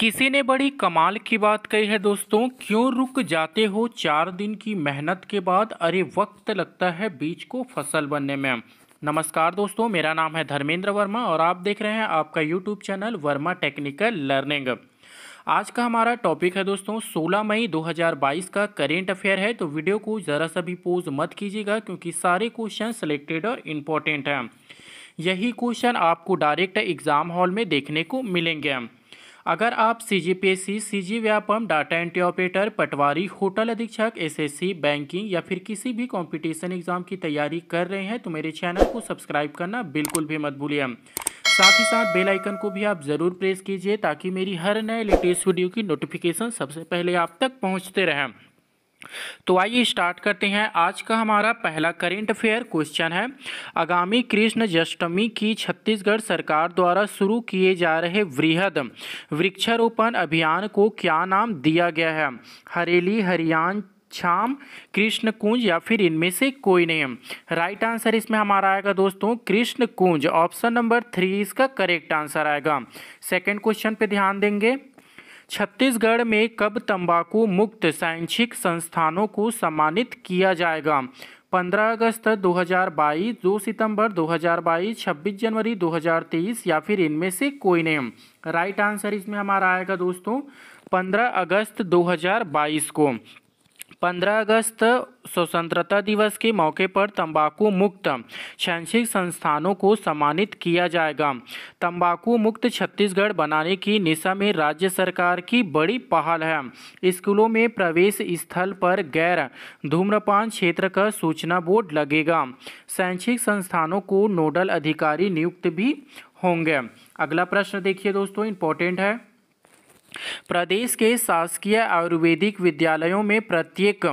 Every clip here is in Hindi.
किसी ने बड़ी कमाल की बात कही है दोस्तों क्यों रुक जाते हो चार दिन की मेहनत के बाद अरे वक्त लगता है बीज को फसल बनने में नमस्कार दोस्तों मेरा नाम है धर्मेंद्र वर्मा और आप देख रहे हैं आपका YouTube channel Verma technical learning आज का हमारा टॉपिक है दोस्तों 16 मई 2022 का करेंट अफेयर है तो वीडियो को ज़रा सा भी पोज मत कीजिएगा क्योंकि सारे क्वेश्चन सिलेक्टेड और इम्पॉर्टेंट हैं यही क्वेश्चन आपको डायरेक्ट एग्ज़ाम हॉल में देखने को मिलेंगे अगर आप C G P S C C G Vyapam data entry operator patwari hotel अधीक्षक एसएससी बैंकिंग या फिर किसी भी कंपटीशन एग्जाम की तैयारी कर रहे हैं तो मेरे चैनल को सब्सक्राइब करना बिल्कुल भी मत भूलिए साथ ही साथ बेल आइकन को भी आप ज़रूर प्रेस कीजिए ताकि मेरी हर नए लेटेस्ट वीडियो की नोटिफिकेशन सबसे पहले आप तक पहुंचते रहें तो आइए स्टार्ट करते हैं आज का हमारा पहला करेंट अफेयर क्वेश्चन है आगामी कृष्ण जष्टमी की छत्तीसगढ़ सरकार द्वारा शुरू किए जा रहे वृहद वृक्षारोपण अभियान को क्या नाम दिया गया है हरेली हरियाण छाम कृष्ण कुंज या फिर इनमें से कोई नहीं राइट आंसर इसमें हमारा आएगा दोस्तों Krishna Kunj option number three इसका करेक्ट आंसर आएगा सेकेंड क्वेश्चन पर ध्यान देंगे छत्तीसगढ़ में कब तंबाकू मुक्त शैक्षिक संस्थानों को सम्मानित किया जाएगा 15 अगस्त 2022, 2 सितंबर 2022, 26 जनवरी 2023 या फिर इनमें से कोई नहीं राइट आंसर इसमें हमारा आएगा दोस्तों 15 अगस्त 2022 को 15 अगस्त स्वतंत्रता दिवस के मौके पर तंबाकू मुक्त शैक्षिक संस्थानों को सम्मानित किया जाएगा तंबाकू मुक्त छत्तीसगढ़ बनाने की निशा में राज्य सरकार की बड़ी पहल है स्कूलों में प्रवेश स्थल पर गैर धूम्रपान क्षेत्र का सूचना बोर्ड लगेगा शैक्षिक संस्थानों को नोडल अधिकारी नियुक्त भी होंगे अगला प्रश्न देखिए दोस्तों इंपॉर्टेंट है प्रदेश के शासकीय आयुर्वेदिक विद्यालयों में प्रत्येक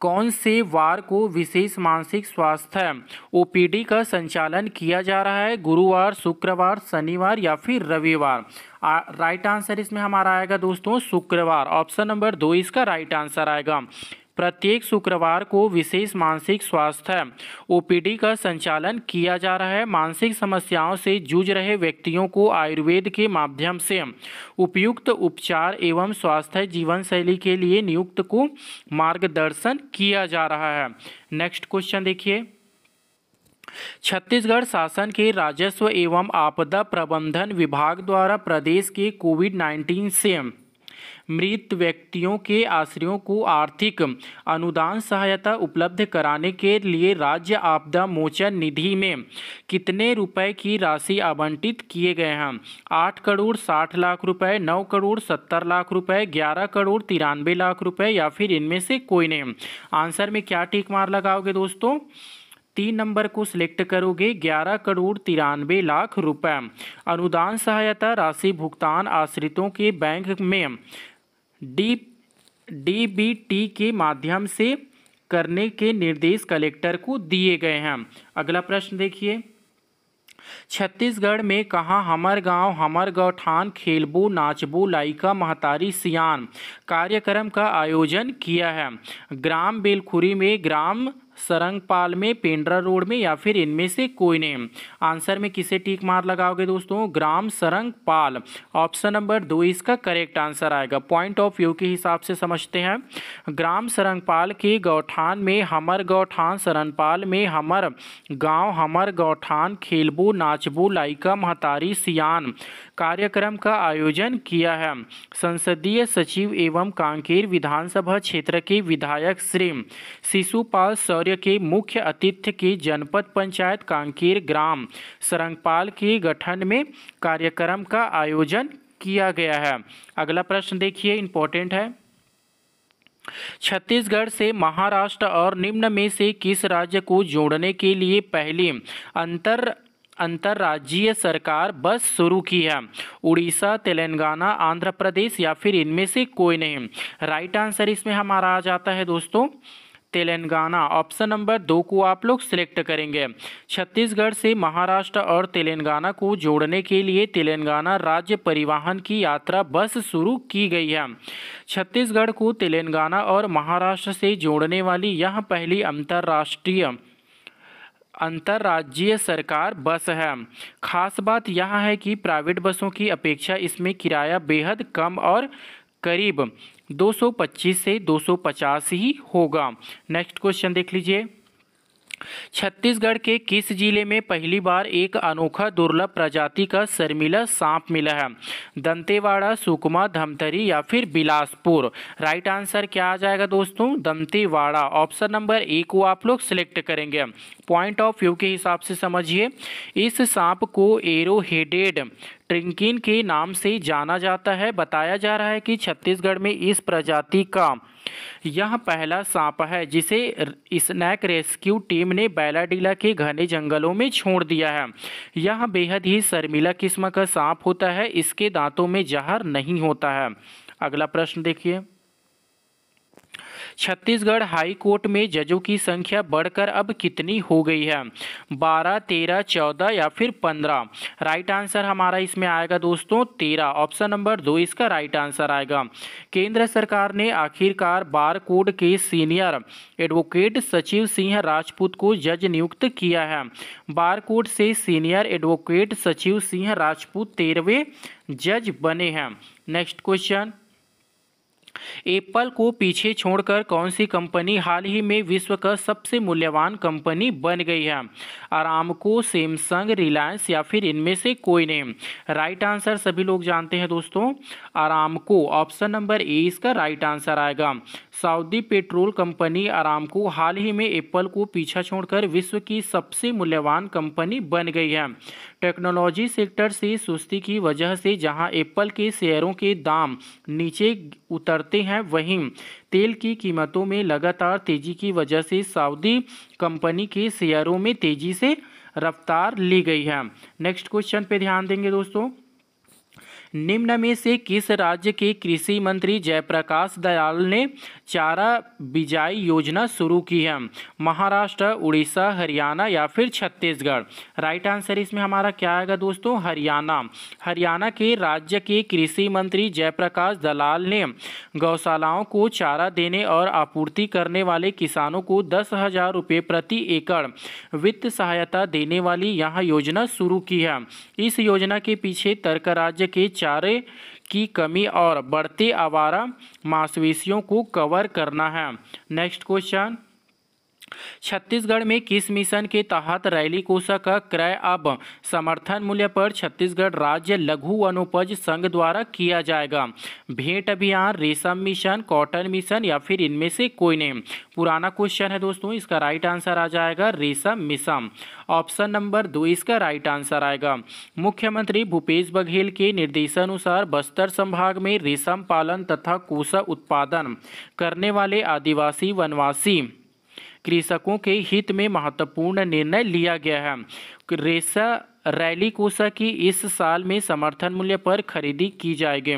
कौन से वार को विशेष मानसिक स्वास्थ्य ओपीडी का संचालन किया जा रहा है गुरुवार शुक्रवार शनिवार या फिर रविवार राइट आंसर इसमें हमारा आएगा दोस्तों शुक्रवार ऑप्शन नंबर दो इसका राइट आंसर आएगा प्रत्येक शुक्रवार को विशेष मानसिक स्वास्थ्य ओपीडी का संचालन किया जा रहा है मानसिक समस्याओं से जूझ रहे व्यक्तियों को आयुर्वेद के माध्यम से उपयुक्त उपचार एवं स्वास्थ्य जीवन शैली के लिए नियुक्त को मार्गदर्शन किया जा रहा है नेक्स्ट क्वेश्चन देखिए छत्तीसगढ़ शासन के राजस्व एवं आपदा प्रबंधन विभाग द्वारा प्रदेश के कोविड 19 से मृत व्यक्तियों के आश्रयों को आर्थिक अनुदान सहायता उपलब्ध कराने के लिए राज्य आपदा मोचन निधि में कितने रुपए की राशि आवंटित किए गए हैं आठ करोड़ साठ लाख रुपए नौ करोड़ सत्तर लाख रुपए ग्यारह करोड़ तिरानवे लाख रुपए या फिर इनमें से कोई नहीं आंसर में क्या टीक मार लगाओगे दोस्तों तीन नंबर को सिलेक्ट करोगे ग्यारह करोड़ तिरानवे लाख रुपए अनुदान सहायता राशि भुगतान आश्रितों के बैंक में डी डीबीटी के माध्यम से करने के निर्देश कलेक्टर को दिए गए हैं अगला प्रश्न देखिए छत्तीसगढ़ में कहाँ हमर गांव हमर गौठान खेलबो नाचबो लाइका महतारी सियान कार्यक्रम का आयोजन किया है ग्राम बेलखुरी में ग्राम सरंगपाल में पेंड्रा रोड में या फिर इनमें से कोई नहीं आंसर में किसे टीक मार लगाओगे दोस्तों ग्राम सरंगपाल ऑप्शन नंबर दो इसका करेक्ट आंसर आएगा पॉइंट ऑफ व्यू के हिसाब से समझते हैं ग्राम सरंगपाल के गौठान में हमर गौठान सरनपाल में हमर गांव हमर गौठान खेलबू नाचबू लाइका महतारी सियान कार्यक्रम का आयोजन किया है संसदीय सचिव एवं कांकेर विधानसभा क्षेत्र के विधायक श्री शिशुपाल सौर्य सत्र की मुख्य अतिथ्य की जनपद पंचायत कांकेर ग्राम सरंगपाल के गठन में कार्यक्रम का आयोजन किया गया है अगला प्रश्न देखिए इंपॉर्टेंट है छत्तीसगढ़ से महाराष्ट्र और निम्न में से किस राज्य को जोड़ने के लिए पहली अंतर अंतर्राज्यीय सरकार बस शुरू की है उड़ीसा तेलंगाना आंध्र प्रदेश या फिर इनमें से कोई नहीं राइट आंसर इसमें हमारा आ जाता है दोस्तों तेलंगाना ऑप्शन नंबर दो को आप लोग सिलेक्ट करेंगे छत्तीसगढ़ से महाराष्ट्र और तेलंगाना को जोड़ने के लिए तेलंगाना राज्य परिवहन की यात्रा बस शुरू की गई है छत्तीसगढ़ को तेलंगाना और महाराष्ट्र से जोड़ने वाली यह पहली अंतर्राष्ट्रीय अंतर्राज्यीय सरकार बस है खास बात यह है कि प्राइवेट बसों की अपेक्षा इसमें किराया बेहद कम और करीब 225 से 250 ही होगा नेक्स्ट क्वेश्चन देख लीजिए छत्तीसगढ़ के किस जिले में पहली बार एक अनोखा दुर्लभ प्रजाति का शर्मिला सांप मिला है दंतेवाड़ा सुकमा धमतरी या फिर बिलासपुर राइट आंसर क्या आ जाएगा दोस्तों दंतेवाड़ा ऑप्शन नंबर ए को आप लोग सिलेक्ट करेंगे पॉइंट ऑफ व्यू के हिसाब से समझिए इस सांप को एरो हेडेड ट्रिंकिन के नाम से जाना जाता है बताया जा रहा है कि छत्तीसगढ़ में इस प्रजाति का यह पहला सांप है जिसे स्नैक रेस्क्यू टीम ने बैलाडीला के घने जंगलों में छोड़ दिया है यह बेहद ही शर्मिला किस्म का सांप होता है इसके दांतों में जहर नहीं होता है अगला प्रश्न देखिए छत्तीसगढ़ हाई कोर्ट में जजों की संख्या बढ़कर अब कितनी हो गई है बारह तेरह चौदह या फिर पंद्रह राइट आंसर हमारा इसमें आएगा दोस्तों तेरह ऑप्शन नंबर दो इसका राइट आंसर आएगा केंद्र सरकार ने आखिरकार बार कोड के सीनियर एडवोकेट सचिव सिंह राजपूत को जज नियुक्त किया है बार कोड से सीनियर एडवोकेट सचिव सिंह राजपूत तेरहवें जज बने हैं नेक्स्ट क्वेश्चन एप्पल को पीछे छोड़कर कौन सी कंपनी हाल ही में विश्व का सबसे मूल्यवान कंपनी बन गई है आरामको सैमसंग रिलायंस या फिर इनमें से कोई नहीं राइट आंसर सभी लोग जानते हैं दोस्तों आरामको ऑप्शन नंबर ए इसका राइट आंसर आएगा सऊदी पेट्रोल कंपनी आरामको हाल ही में एप्पल को पीछा छोड़कर विश्व की सबसे मूल्यवान कंपनी बन गई है टेक्नोलॉजी सेक्टर से सुस्ती की वजह से जहां एप्पल के शेयरों के दाम नीचे उतरते हैं वहीं तेल की कीमतों में लगातार तेजी की वजह से सऊदी कंपनी के शेयरों में तेजी से रफ्तार ली गई है नेक्स्ट क्वेश्चन पे ध्यान देंगे दोस्तों निम्न में से किस राज्य के कृषि मंत्री जयप्रकाश दयाल ने चारा बिजाई योजना शुरू की है महाराष्ट्र उड़ीसा हरियाणा या फिर छत्तीसगढ़ राइट आंसर इसमें हमारा क्या आएगा दोस्तों हरियाणा हरियाणा के राज्य के कृषि मंत्री जयप्रकाश दलाल ने गौशालाओं को चारा देने और आपूर्ति करने वाले किसानों को दस हजार रुपये प्रति एकड़ वित्त सहायता देने वाली यह योजना शुरू की है इस योजना के पीछे तर्क राज्य के चारे की कमी और बढ़ते आवारा मांसवेशियों को कवर करना है नेक्स्ट क्वेश्चन छत्तीसगढ़ में किस मिशन के तहत रैली कोषा का क्रय अब समर्थन मूल्य पर छत्तीसगढ़ राज्य लघु अनुपज संघ द्वारा किया जाएगा भेंट अभियान रेशम मिशन कॉटन मिशन या फिर इनमें से कोई नहीं पुराना क्वेश्चन है दोस्तों इसका राइट आंसर आ जाएगा रेशम मिशन ऑप्शन नंबर दो इसका राइट आंसर आएगा मुख्यमंत्री भूपेश बघेल के निर्देशानुसार बस्तर संभाग में रेशम पालन तथा कोसा उत्पादन करने वाले आदिवासी वनवासी कृषकों के हित में महत्वपूर्ण निर्णय लिया गया है रेसा रैली कोसा की इस साल में समर्थन मूल्य पर खरीदी की जाएगी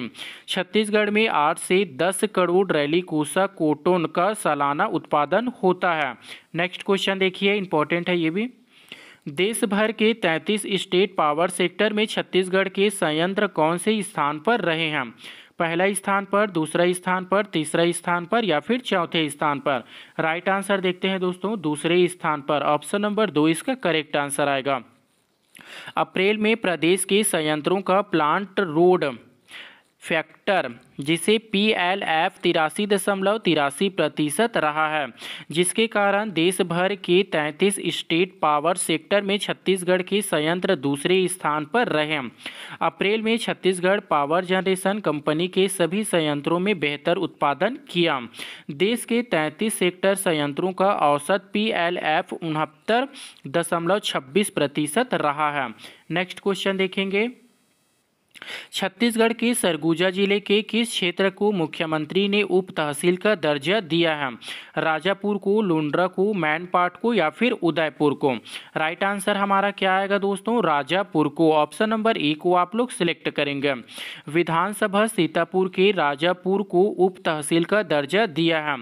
छत्तीसगढ़ में आठ से दस करोड़ रैली कोसा कोटोन का सालाना उत्पादन होता है नेक्स्ट क्वेश्चन देखिए इंपॉर्टेंट है ये भी देश भर के 33 स्टेट पावर सेक्टर में छत्तीसगढ़ के संयंत्र कौन से स्थान पर रहे हैं पहला स्थान पर दूसरा स्थान पर तीसरा स्थान पर या फिर चौथे स्थान पर राइट आंसर देखते हैं दोस्तों दूसरे स्थान पर ऑप्शन नंबर दो इसका करेक्ट आंसर आएगा अप्रैल में प्रदेश के संयंत्रों का प्लांट रोड फैक्टर जिसे पी एल एफ तिरासी दशमलव तिरासी प्रतिशत रहा है जिसके कारण देश भर के तैंतीस स्टेट पावर सेक्टर में छत्तीसगढ़ के संयंत्र दूसरे स्थान पर रहे अप्रैल में छत्तीसगढ़ पावर जनरेशन कंपनी के सभी संयंत्रों में बेहतर उत्पादन किया देश के तैंतीस सेक्टर संयंत्रों का औसत पी एल एफ उनहत्तर दशमलव छब्बीस प्रतिशत रहा है नेक्स्ट क्वेश्चन देखेंगे छत्तीसगढ़ के सरगुजा जिले के किस क्षेत्र को मुख्यमंत्री ने उप तहसील का दर्जा दिया है राजापुर को लुंड्रा को मैनपाट को या फिर उदयपुर को राइट आंसर हमारा क्या आएगा दोस्तों राजापुर को ऑप्शन नंबर ए को आप लोग सिलेक्ट करेंगे विधानसभा सीतापुर के राजापुर को उप तहसील का दर्जा दिया है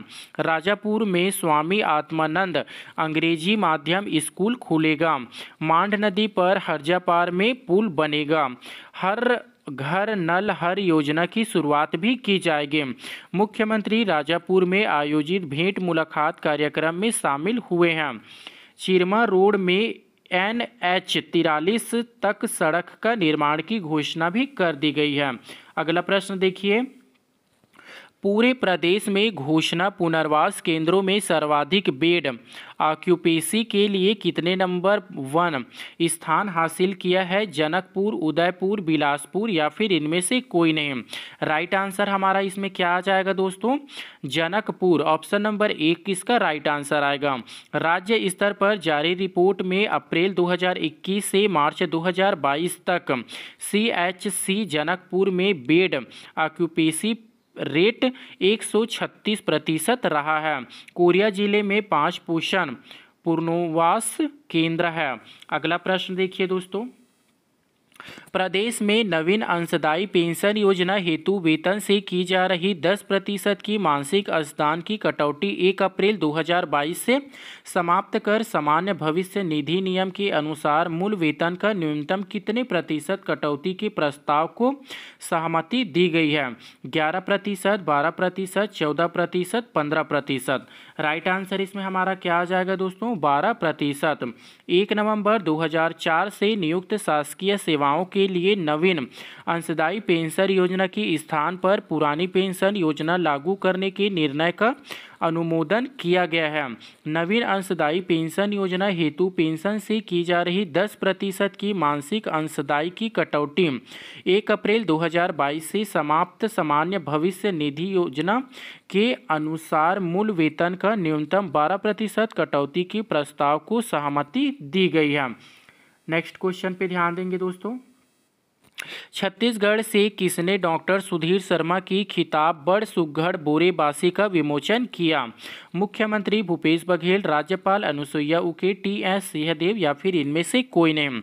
राजापुर में स्वामी आत्मानंद अंग्रेजी माध्यम स्कूल खुलेगा मांड नदी पर हरजापार में पुल बनेगा हर घर नल हर योजना की शुरुआत भी की जाएगी मुख्यमंत्री राजापुर में आयोजित भेंट मुलाकात कार्यक्रम में शामिल हुए हैं चिरमा रोड में एन एच तिरालीस तक सड़क का निर्माण की घोषणा भी कर दी गई है अगला प्रश्न देखिए पूरे प्रदेश में घोषणा पुनर्वास केंद्रों में सर्वाधिक बेड ऑक्यूपेसी के लिए कितने नंबर वन स्थान हासिल किया है जनकपुर उदयपुर बिलासपुर या फिर इनमें से कोई नहीं राइट आंसर हमारा इसमें क्या आ जाएगा दोस्तों जनकपुर ऑप्शन नंबर एक किसका राइट आंसर आएगा राज्य स्तर पर जारी रिपोर्ट में अप्रैल 2021 से मार्च 2022 तक सी जनकपुर में बेड ऑक्यूपेसी रेट 136 प्रतिशत रहा है कोरिया जिले में पाँच पोषण पुनर्वास केंद्र है अगला प्रश्न देखिए दोस्तों प्रदेश में नवीन अंशदायी पेंशन योजना हेतु वेतन से की जा रही 10 प्रतिशत की मानसिक अंशदान की कटौती 1 अप्रैल 2022 से समाप्त कर सामान्य भविष्य निधि नियम के अनुसार मूल वेतन का न्यूनतम कितने प्रतिशत कटौती के प्रस्ताव को सहमति दी गई है 11 प्रतिशत बारह प्रतिशत चौदह प्रतिशत पंद्रह प्रतिशत राइट आंसर इसमें हमारा क्या आ जाएगा दोस्तों बारह प्रतिशत एक नवम्बर दो से नियुक्त शासकीय सेवा युवाओं के लिए नवीन अंशदायी पेंशन योजना के स्थान पर पुरानी पेंशन योजना लागू करने के निर्णय का अनुमोदन किया गया है नवीन अंशदायी पेंशन योजना हेतु पेंशन से की जा रही 10 प्रतिशत की मानसिक अंशदायी की कटौती 1 अप्रैल 2022 से समाप्त सामान्य भविष्य निधि योजना के अनुसार मूल वेतन का न्यूनतम 12 प्रतिशत कटौती के प्रस्ताव को सहमति दी गई है नेक्स्ट क्वेश्चन पे ध्यान देंगे दोस्तों छत्तीसगढ़ से किसने डॉक्टर सुधीर शर्मा की खिताब बड़ सुगढ़ बोरेबासी का विमोचन किया मुख्यमंत्री भूपेश बघेल राज्यपाल अनुसुईया उके टी एस सिंहदेव या फिर इनमें से कोई नहीं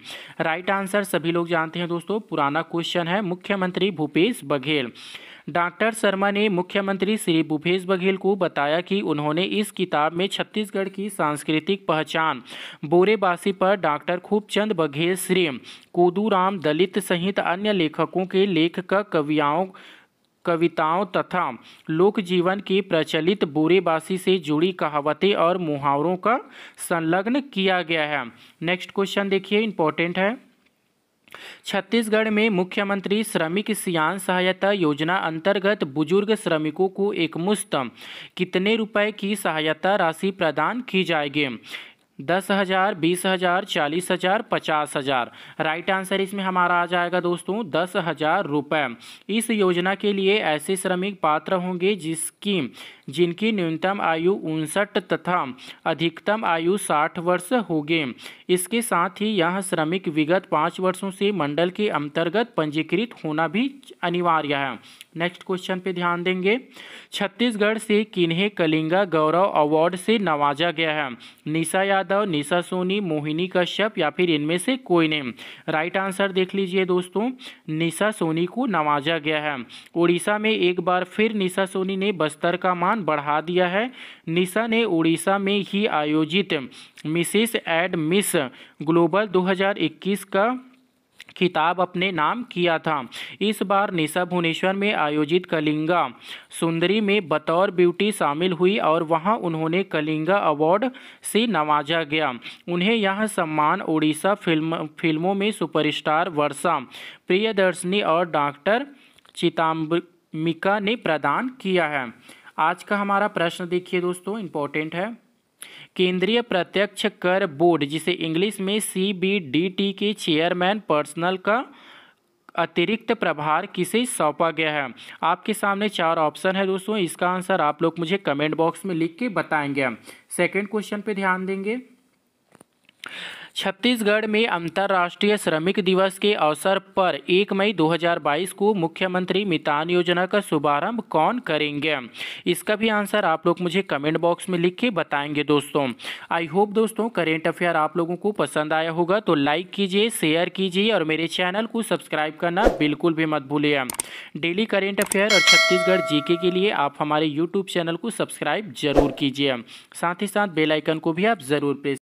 राइट आंसर सभी लोग जानते हैं दोस्तों पुराना क्वेश्चन है मुख्यमंत्री भूपेश बघेल डॉक्टर शर्मा ने मुख्यमंत्री श्री भूपेश बघेल को बताया कि उन्होंने इस किताब में छत्तीसगढ़ की सांस्कृतिक पहचान बोरेबासी पर डॉक्टर खूबचंद बघेल श्री कोदूराम दलित सहित अन्य लेखकों के लेख का कवियाओं कविताओं तथा लोक जीवन की प्रचलित बोरेबासी से जुड़ी कहावतें और मुहावरों का संलग्न किया गया है नेक्स्ट क्वेश्चन देखिए इंपॉर्टेंट है छत्तीसगढ़ में मुख्यमंत्री श्रमिक सियान सहायता योजना अंतर्गत बुजुर्ग श्रमिकों को एकमुश्त कितने रुपए की सहायता राशि प्रदान की जाएगी दस हज़ार बीस हज़ार चालीस हज़ार पचास हज़ार राइट आंसर इसमें हमारा आ जाएगा दोस्तों दस हज़ार रुपये इस योजना के लिए ऐसे श्रमिक पात्र होंगे जिसकी जिनकी न्यूनतम आयु उनसठ तथा अधिकतम आयु साठ वर्ष होगी इसके साथ ही यह श्रमिक विगत पाँच वर्षों से मंडल के अंतर्गत पंजीकृत होना भी अनिवार्य है नेक्स्ट क्वेश्चन पे ध्यान देंगे छत्तीसगढ़ से किन्हें कलिंगा गौरव अवार्ड से नवाजा गया है निशा यादव निशा सोनी मोहिनी कश्यप या फिर इनमें से कोई नहीं राइट आंसर देख लीजिए दोस्तों निशा सोनी को नवाजा गया है उड़ीसा में एक बार फिर निशा सोनी ने बस्तर का मान बढ़ा दिया है निशा ने उड़ीसा में ही आयोजित मिसिस एड मिस ग्लोबल 2021 का खिताब अपने नाम किया था इस बार निशा भुवनेश्वर में आयोजित कलिंगा सुंदरी में बतौर ब्यूटी शामिल हुई और वहां उन्होंने कलिंगा अवार्ड से नवाजा गया उन्हें यह सम्मान उड़ीसा फिल्म फिल्मों में सुपरस्टार वर्षा प्रियदर्शनी और डॉक्टर चिताम्बिका ने प्रदान किया है आज का हमारा प्रश्न देखिए दोस्तों इम्पोर्टेंट है केंद्रीय प्रत्यक्ष कर बोर्ड जिसे इंग्लिश में सीबीडीटी के चेयरमैन पर्सनल का अतिरिक्त प्रभार किसे सौंपा गया है आपके सामने चार ऑप्शन है दोस्तों इसका आंसर आप लोग मुझे कमेंट बॉक्स में लिख के बताएंगे सेकंड क्वेश्चन पे ध्यान देंगे छत्तीसगढ़ में अंतर्राष्ट्रीय श्रमिक दिवस के अवसर पर 1 मई 2022 को मुख्यमंत्री मितान योजना का शुभारंभ कौन करेंगे इसका भी आंसर आप लोग मुझे कमेंट बॉक्स में लिख के बताएंगे दोस्तों आई होप दोस्तों करेंट अफेयर आप लोगों को पसंद आया होगा तो लाइक कीजिए शेयर कीजिए और मेरे चैनल को सब्सक्राइब करना बिल्कुल भी मत भूलिए डेली करेंट अफेयर और छत्तीसगढ़ जीके के लिए आप हमारे यूट्यूब चैनल को सब्सक्राइब जरूर कीजिए साथ ही साथ बेलाइकन को भी आप जरूर प्रेस